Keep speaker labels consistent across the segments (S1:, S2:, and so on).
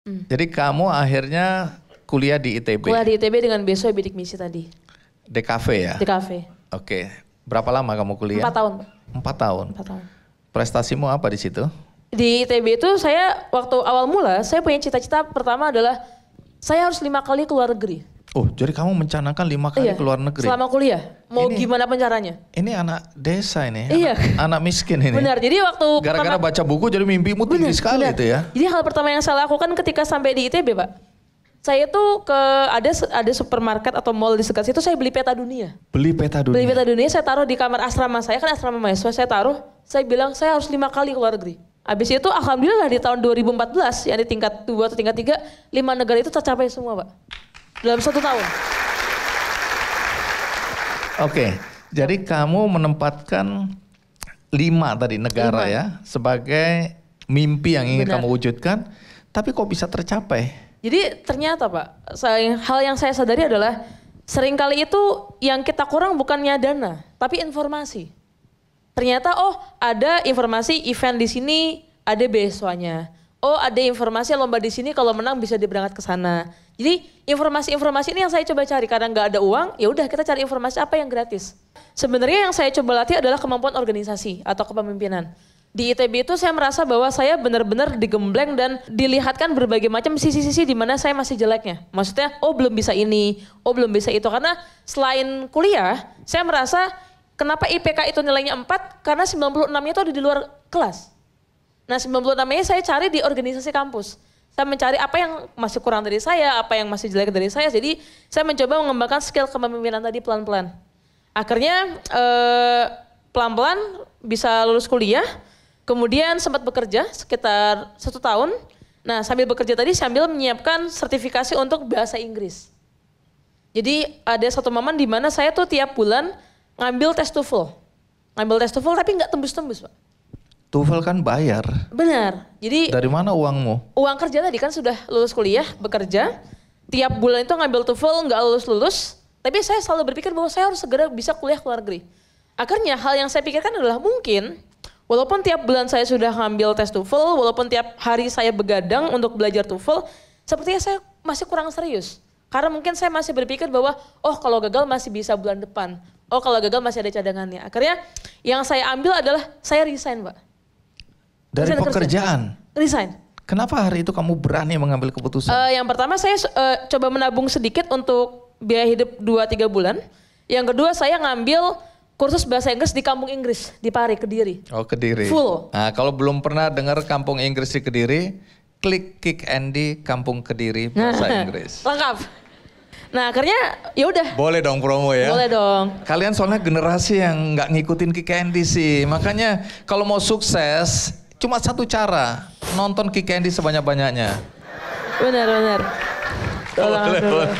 S1: Hmm.
S2: Jadi kamu akhirnya kuliah di ITB. Kuliah
S1: di ITB dengan beasiswa bidik misi tadi.
S2: DKV ya? DKV. Oke. Berapa lama kamu kuliah? Empat tahun. Empat tahun. Empat tahun. Prestasimu apa di situ?
S1: Di ITB itu saya waktu awal mula saya punya cita-cita pertama adalah saya harus lima kali keluar negeri.
S2: Oh, jadi kamu mencanangkan lima kali iya. ke luar negeri? Selama
S1: kuliah. Mau ini, gimana pencaranya? Ini anak
S2: desa ini. Iya. Anak, anak miskin ini. Benar.
S1: Jadi waktu gara-gara
S2: baca buku jadi mimpimu tinggi benar, sekali benar. itu ya.
S1: Jadi hal pertama yang saya lakukan ketika sampai di ITB, Pak. Saya tuh ke ada ada supermarket atau mall di sekitar situ saya beli peta dunia.
S2: Beli peta dunia. Beli peta
S1: dunia saya taruh di kamar asrama saya kan asrama mahasiswa saya taruh. Saya bilang saya harus lima kali ke luar negeri. Habis itu alhamdulillah di tahun 2014 yang di tingkat 2 atau tingkat 3 lima negara itu tercapai semua, Pak dalam satu tahun.
S2: Oke, okay. jadi kamu menempatkan lima tadi negara lima. ya sebagai mimpi yang ingin Benar. kamu wujudkan, tapi kok bisa tercapai?
S1: Jadi ternyata Pak, hal yang saya sadari adalah seringkali itu yang kita kurang bukannya dana, tapi informasi. Ternyata oh ada informasi event di sini, ada beasiswanya. Oh ada informasi lomba di sini kalau menang bisa diberangkat ke sana jadi informasi-informasi ini yang saya coba cari karena nggak ada uang, ya udah kita cari informasi apa yang gratis. Sebenarnya yang saya coba latih adalah kemampuan organisasi atau kepemimpinan. Di ITB itu saya merasa bahwa saya benar-benar digembleng dan dilihatkan berbagai macam sisi-sisi di mana saya masih jeleknya. Maksudnya, oh belum bisa ini, oh belum bisa itu. Karena selain kuliah, saya merasa kenapa IPK itu nilainya 4? Karena 96-nya itu ada di luar kelas. Nah 96-nya saya cari di organisasi kampus saya mencari apa yang masih kurang dari saya, apa yang masih jelek dari saya. Jadi saya mencoba mengembangkan skill kepemimpinan tadi pelan-pelan. Akhirnya eh, pelan-pelan bisa lulus kuliah, kemudian sempat bekerja sekitar satu tahun. Nah sambil bekerja tadi sambil menyiapkan sertifikasi untuk bahasa Inggris. Jadi ada satu momen di mana saya tuh tiap bulan ngambil tes TOEFL. Ngambil tes TOEFL tapi nggak tembus-tembus Pak
S2: Tufel kan bayar.
S1: Benar. Jadi
S2: dari mana uangmu?
S1: Uang kerja tadi kan sudah lulus kuliah, bekerja. Tiap bulan itu ngambil TOEFL nggak lulus-lulus. Tapi saya selalu berpikir bahwa saya harus segera bisa kuliah ke luar negeri. Akhirnya hal yang saya pikirkan adalah mungkin walaupun tiap bulan saya sudah ngambil tes TOEFL, walaupun tiap hari saya begadang untuk belajar TOEFL, sepertinya saya masih kurang serius. Karena mungkin saya masih berpikir bahwa oh kalau gagal masih bisa bulan depan. Oh kalau gagal masih ada cadangannya. Akhirnya yang saya ambil adalah saya resign, Pak dari resign pekerjaan. Resign.
S2: Kenapa hari itu kamu berani mengambil keputusan?
S1: Uh, yang pertama saya uh, coba menabung sedikit untuk biaya hidup 2-3 bulan. Yang kedua saya ngambil kursus bahasa Inggris di kampung Inggris di Pari Kediri.
S2: Oh Kediri. Full. Nah, kalau belum pernah dengar kampung Inggris di Kediri, klik Kick Andy Kampung Kediri bahasa nah, Inggris.
S1: Lengkap. Nah akhirnya ya udah.
S2: Boleh dong promo ya. Boleh dong. Kalian soalnya generasi yang nggak ngikutin Kick Andy sih, makanya kalau mau sukses Cuma satu cara, nonton Ki Candy sebanyak-banyaknya.
S1: Benar, benar. Tolong, tolong. Tolong.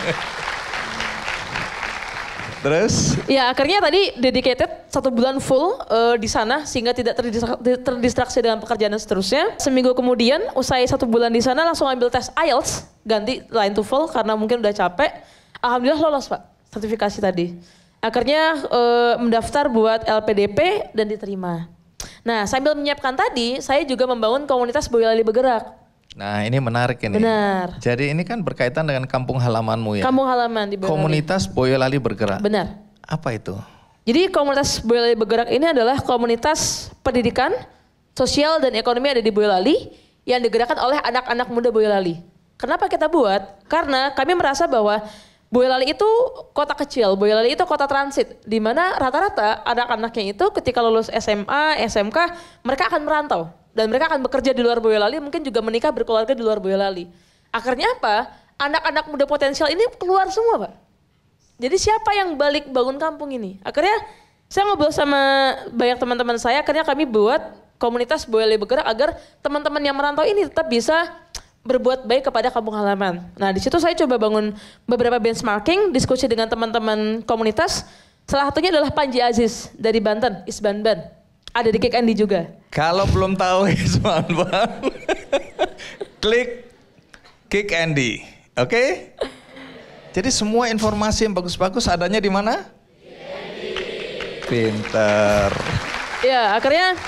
S1: Terus? Ya akhirnya tadi dedicated satu bulan full uh, di sana sehingga tidak terdistraksi, terdistraksi dengan pekerjaan dan seterusnya. Seminggu kemudian usai satu bulan di sana langsung ambil tes IELTS ganti lain full karena mungkin udah capek. Alhamdulillah lolos pak sertifikasi tadi. Akhirnya uh, mendaftar buat LPDP dan diterima. Nah, sambil menyiapkan tadi, saya juga membangun komunitas Boyolali Bergerak.
S2: Nah, ini menarik ini.
S1: Benar.
S2: Jadi ini kan berkaitan dengan kampung halamanmu ya. Kampung
S1: halaman di Boyolali. Komunitas
S2: Boyolali Bergerak. Benar. Apa itu?
S1: Jadi komunitas Boyolali Bergerak ini adalah komunitas pendidikan, sosial dan ekonomi ada di Boyolali yang digerakkan oleh anak-anak muda Boyolali. Kenapa kita buat? Karena kami merasa bahwa Boyolali itu kota kecil, Boyolali itu kota transit, di mana rata-rata anak-anaknya itu ketika lulus SMA, SMK, mereka akan merantau dan mereka akan bekerja di luar Boyolali, mungkin juga menikah berkeluarga di luar Boyolali. Akhirnya apa? Anak-anak muda potensial ini keluar semua, Pak. Jadi siapa yang balik bangun kampung ini? Akhirnya saya ngobrol sama banyak teman-teman saya, akhirnya kami buat komunitas Boyolali bergerak agar teman-teman yang merantau ini tetap bisa berbuat baik kepada kampung halaman. Nah, di situ saya coba bangun beberapa benchmarking, diskusi dengan teman-teman komunitas. Salah satunya adalah Panji Aziz dari Banten, Isbanban. Ada di Kick Andy juga.
S2: Kalau belum tahu Isbanban, klik Kick Andy, oke? Okay? Jadi semua informasi yang bagus-bagus adanya di mana? Pinter.
S1: Ya, akhirnya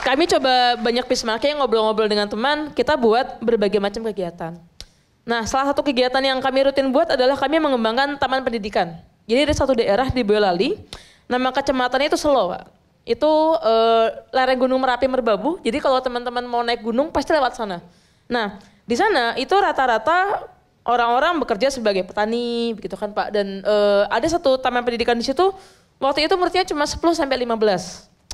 S1: kami coba banyak yang ngobrol-ngobrol dengan teman, kita buat berbagai macam kegiatan. Nah, salah satu kegiatan yang kami rutin buat adalah kami mengembangkan taman pendidikan. Jadi ada satu daerah di Boyolali, nama kecamatannya itu Selo, Pak. Itu e, lereng Gunung Merapi Merbabu. Jadi kalau teman-teman mau naik gunung pasti lewat sana. Nah, di sana itu rata-rata orang-orang bekerja sebagai petani, begitu kan Pak. Dan e, ada satu taman pendidikan di situ waktu itu muridnya cuma 10 sampai 15.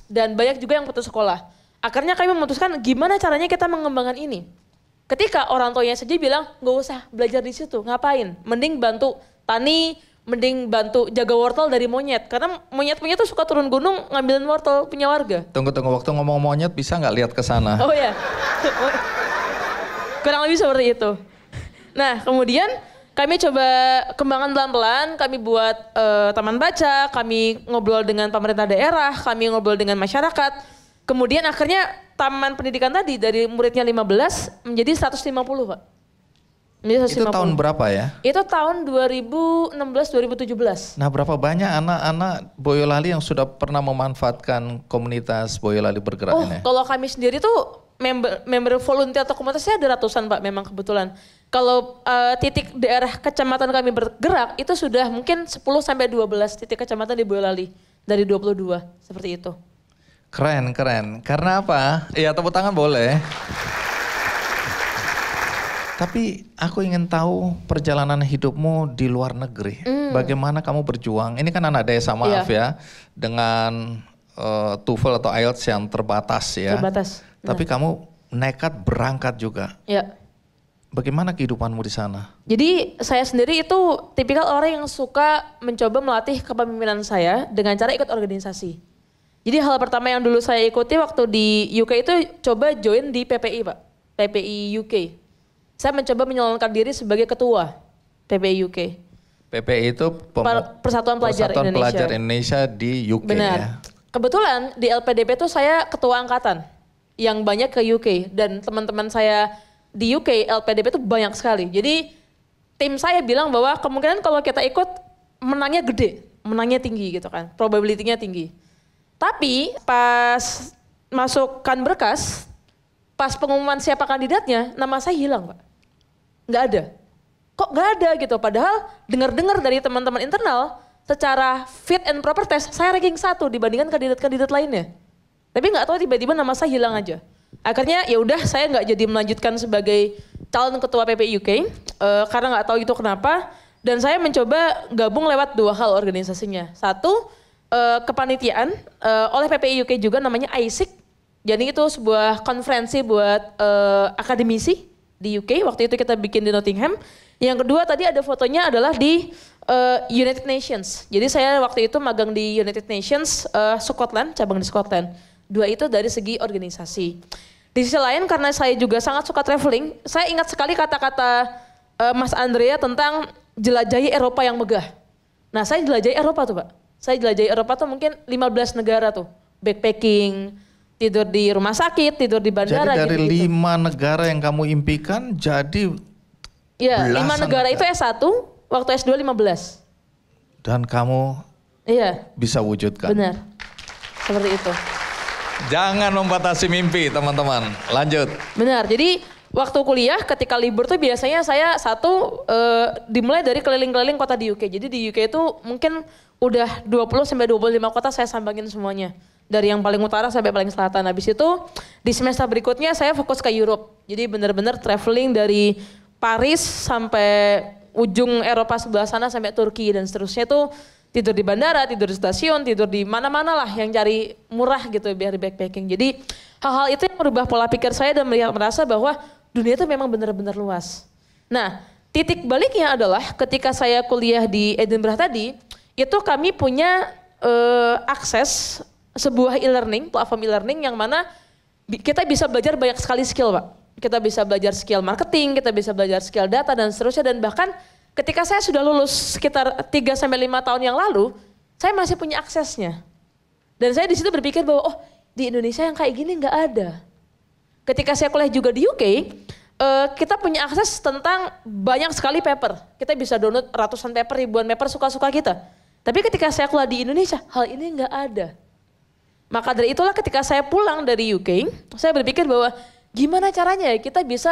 S1: Dan banyak juga yang putus sekolah. Akhirnya kami memutuskan gimana caranya kita mengembangkan ini. Ketika orang tuanya saja bilang nggak usah belajar di situ, ngapain? Mending bantu tani, mending bantu jaga wortel dari monyet karena monyet-monyet tuh suka turun gunung ngambilin wortel punya warga.
S2: Tunggu tunggu waktu ngomong monyet bisa nggak lihat ke sana? Oh
S1: ya. Kurang lebih seperti itu. Nah, kemudian kami coba kembangan pelan-pelan, kami buat uh, taman baca, kami ngobrol dengan pemerintah daerah, kami ngobrol dengan masyarakat Kemudian akhirnya taman pendidikan tadi dari muridnya 15 menjadi 150 Pak. Menjadi 150. Itu tahun berapa ya? Itu tahun 2016-2017.
S2: Nah berapa banyak anak-anak Boyolali yang sudah pernah memanfaatkan komunitas Boyolali bergerak oh,
S1: ini? Kalau kami sendiri tuh member member volunteer atau komunitasnya ada ratusan Pak memang kebetulan. Kalau uh, titik daerah kecamatan kami bergerak itu sudah mungkin 10 sampai 12 titik kecamatan di Boyolali dari 22 seperti itu.
S2: Keren, keren. Karena apa? Ya tepuk tangan boleh. Tapi aku ingin tahu perjalanan hidupmu di luar negeri. Mm. Bagaimana kamu berjuang? Ini kan anak desa maaf iya. yeah. ya, dengan uh, TOEFL atau IELTS yang terbatas ya. Terbatas. Tapi kamu nekat berangkat juga. Yeah. Bagaimana kehidupanmu di sana?
S1: Jadi saya sendiri itu tipikal orang yang suka mencoba melatih kepemimpinan saya dengan cara ikut organisasi. Jadi hal pertama yang dulu saya ikuti waktu di UK itu coba join di PPI Pak, PPI UK. Saya mencoba menyelamatkan diri sebagai ketua PPI UK.
S2: PPI itu
S1: Persatuan Pelajar Persatuan Indonesia. Pelajar
S2: Indonesia di UK ya. Benar. ya.
S1: Kebetulan di LPDP itu saya ketua angkatan yang banyak ke UK dan teman-teman saya di UK LPDP itu banyak sekali. Jadi tim saya bilang bahwa kemungkinan kalau kita ikut menangnya gede, menangnya tinggi gitu kan, probability-nya tinggi. Tapi pas masukkan berkas, pas pengumuman siapa kandidatnya, nama saya hilang, Pak. Nggak ada. Kok nggak ada gitu? Padahal dengar-dengar dari teman-teman internal, secara fit and proper test, saya ranking satu dibandingkan kandidat-kandidat lainnya. Tapi nggak tahu tiba-tiba nama saya hilang aja. Akhirnya ya udah saya nggak jadi melanjutkan sebagai calon ketua UK uh, eh, karena nggak tahu itu kenapa. Dan saya mencoba gabung lewat dua hal organisasinya. Satu, uh, kepanitiaan uh, oleh PPI UK juga namanya ISIC. Jadi itu sebuah konferensi buat uh, akademisi di UK. Waktu itu kita bikin di Nottingham. Yang kedua tadi ada fotonya adalah di uh, United Nations. Jadi saya waktu itu magang di United Nations uh, Scotland, cabang di Scotland. Dua itu dari segi organisasi. Di sisi lain karena saya juga sangat suka traveling, saya ingat sekali kata-kata uh, Mas Andrea tentang jelajahi Eropa yang megah. Nah, saya jelajahi Eropa tuh, Pak saya jelajahi Eropa tuh mungkin 15 negara tuh backpacking tidur di rumah sakit tidur di bandara jadi dari gitu,
S2: lima negara yang kamu impikan jadi
S1: Iya, lima negara, negara itu S1 waktu S2 15
S2: dan kamu iya bisa wujudkan
S1: benar seperti itu
S2: jangan membatasi mimpi teman-teman lanjut
S1: benar jadi waktu kuliah ketika libur tuh biasanya saya satu uh, dimulai dari keliling-keliling kota di UK. Jadi di UK itu mungkin udah 20 sampai 25 kota saya sambangin semuanya. Dari yang paling utara sampai paling selatan. Habis itu di semester berikutnya saya fokus ke Europe. Jadi benar-benar traveling dari Paris sampai ujung Eropa sebelah sana sampai Turki dan seterusnya itu tidur di bandara, tidur di stasiun, tidur di mana-mana lah yang cari murah gitu biar di backpacking. Jadi hal-hal itu yang merubah pola pikir saya dan melihat merasa bahwa dunia itu memang benar-benar luas. Nah, titik baliknya adalah ketika saya kuliah di Edinburgh tadi, itu kami punya uh, akses sebuah e-learning, platform e-learning yang mana kita bisa belajar banyak sekali skill, Pak. Kita bisa belajar skill marketing, kita bisa belajar skill data dan seterusnya dan bahkan ketika saya sudah lulus sekitar 3 sampai 5 tahun yang lalu, saya masih punya aksesnya. Dan saya di situ berpikir bahwa oh, di Indonesia yang kayak gini nggak ada ketika saya kuliah juga di UK, uh, eh, kita punya akses tentang banyak sekali paper. Kita bisa download ratusan paper, ribuan paper suka-suka kita. Tapi ketika saya kuliah di Indonesia, hal ini nggak ada. Maka dari itulah ketika saya pulang dari UK, saya berpikir bahwa gimana caranya ya kita bisa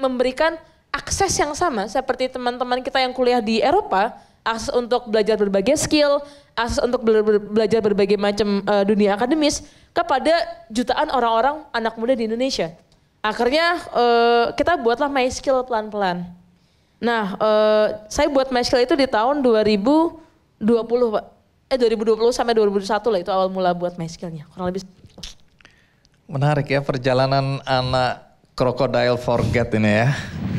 S1: memberikan akses yang sama seperti teman-teman kita yang kuliah di Eropa, akses untuk belajar berbagai skill, akses untuk bela belajar berbagai macam uh, dunia akademis kepada jutaan orang-orang anak muda di Indonesia. Akhirnya uh, kita buatlah My Skill pelan-pelan. Nah, uh, saya buat My Skill itu di tahun 2020, Pak. Eh 2020 sampai 2021 lah itu awal mula buat My skill Kurang lebih
S2: Menarik ya perjalanan anak Crocodile Forget ini ya.